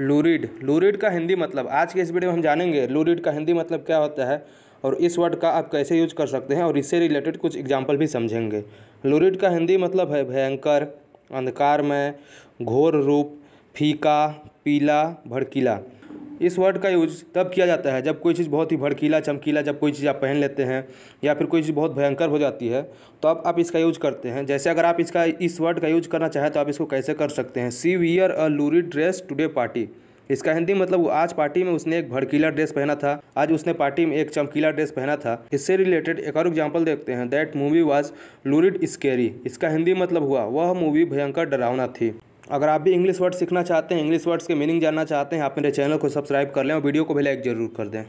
लूरिड लूरिड का हिंदी मतलब आज के इस वीडियो में हम जानेंगे लूरिड का हिंदी मतलब क्या होता है और इस वर्ड का आप कैसे यूज कर सकते हैं और इससे रिलेटेड कुछ एग्जाम्पल भी समझेंगे लूरिड का हिंदी मतलब है भयंकर अंधकारमय घोर रूप फीका पीला भड़कीला इस वर्ड का यूज तब किया जाता है जब कोई चीज़ बहुत ही भड़कीला चमकीला जब कोई चीज़ आप पहन लेते हैं या फिर कोई चीज़ बहुत भयंकर हो जाती है तो अब आप इसका यूज करते हैं जैसे अगर आप इसका इस वर्ड का यूज करना चाहें तो आप इसको कैसे कर सकते हैं she wear a lurid dress today party इसका हिंदी मतलब आज पार्टी में उसने एक भड़कीला ड्रेस पहना था आज उसने पार्टी में एक चमकीला ड्रेस पहना था इससे रिलेटेड एक और एग्जाम्पल देखते हैं that movie was lurid scary इसका हिंदी मतलब हुआ वह मूवी भयंकर डरावना थी अगर आप भी इंग्लिश वर्ड सीखना चाहते हैं इंग्लिश वर्ड्स के मीनिंग जानना चाहते हैं आप मेरे चैनल को सब्सक्राइब कर लें और वीडियो को भी लाइक ज़रूर कर दें